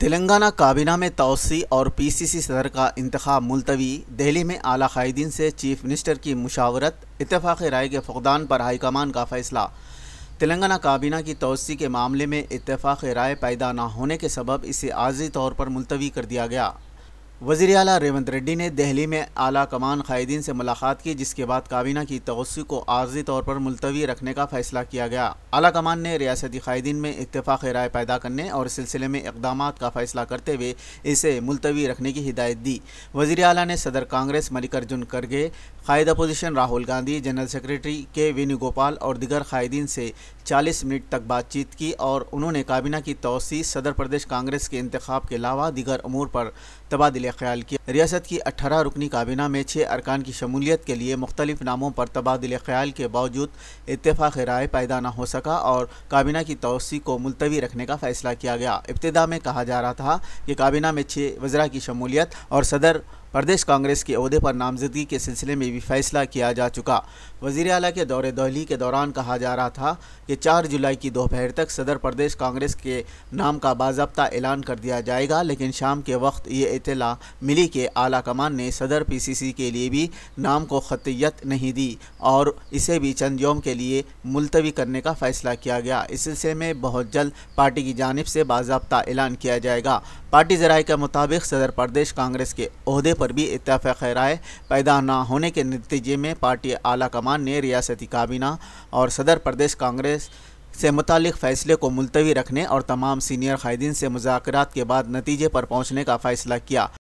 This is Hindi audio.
तेलंगाना काबीना में तोसी और पीसीसी सदर का इंतखा मुलतवी दिल्ली में आला कायदीन से चीफ मिनिस्टर की मुशावरत इतफाक़ राय के फकदान पर हाईकमान का फ़ैसला तेलंगाना काबीना की तोसी के मामले में इतफाक़ राय पैदा ना होने के सबब इसे आजी तौर पर मुलतवी कर दिया गया वज़ी अला रेवंत रेड्डी ने दिल्ली में आला कमान कायदीन से मुलाकात की जिसके बाद काबीना की तोसी को आर्जी तौर पर मुलतवी रखने का फैसला किया गया आला कमान ने रियासती कायदीन में इतफाक़ राय पैदा करने और सिलसिले में इकदाम का फैसला करते हुए इसे मुलतवी रखने की हिदायत दी वज़ी अला ने सदर कांग्रेस मल्लिकार्जुन खड़गे कायद opposition Rahul Gandhi general secretary K Venugopal और दिगर कायदीन से चालीस मिनट तक बातचीत की और उन्होंने काबीना की तोसी सदर प्रदेश कांग्रेस के इंतबाब के अलावा दिगर अमूर पर तबादले लिए ख्याल किया रियासत की अठारह रुकनी काबीना में छः अरकान की शमूलियत के लिए मुख्तलिफ नामों पर तबादले ख्याल के बावजूद इतफाक़ राय पैदा ना हो सका और काबीना की तोसी को मुलतवी रखने का फ़ैसला किया गया इब्तदा में कहा जा रहा था कि काबीना में छः वज्रा की शमूलियत और सदर प्रदेश कांग्रेस के अहदे पर नामजदगी के सिलसिले में भी फैसला किया जा चुका वजीर अला के दौरे दहली के दौरान कहा जा रहा था कि चार जुलाई की दोपहर तक सदर प्रदेश कांग्रेस के नाम का बाबा ऐलान कर दिया जाएगा लेकिन शाम के वक्त ये इतला मिली कि आला कमान ने सदर पी के लिए भी नाम को खतियत नहीं दी और इसे भी चंद योम के लिए मुलतवी करने का फैसला किया गया इस सिलसिले में बहुत जल्द पार्टी की जानब से बाबा ऐलान किया जाएगा पार्टी जराये के मुताबिक सदर प्रदेश कांग्रेस के अहदे पर भी इतफाक राय पैदा न होने के नतीजे में पार्टी आला कमान ने रियासती काबीना और सदर प्रदेश कांग्रेस से मुतल फ़ैसले को मुलतवी रखने और तमाम सीनियर कायदीन से मुजाकर के बाद नतीजे पर पहुँचने का फ़ैसला किया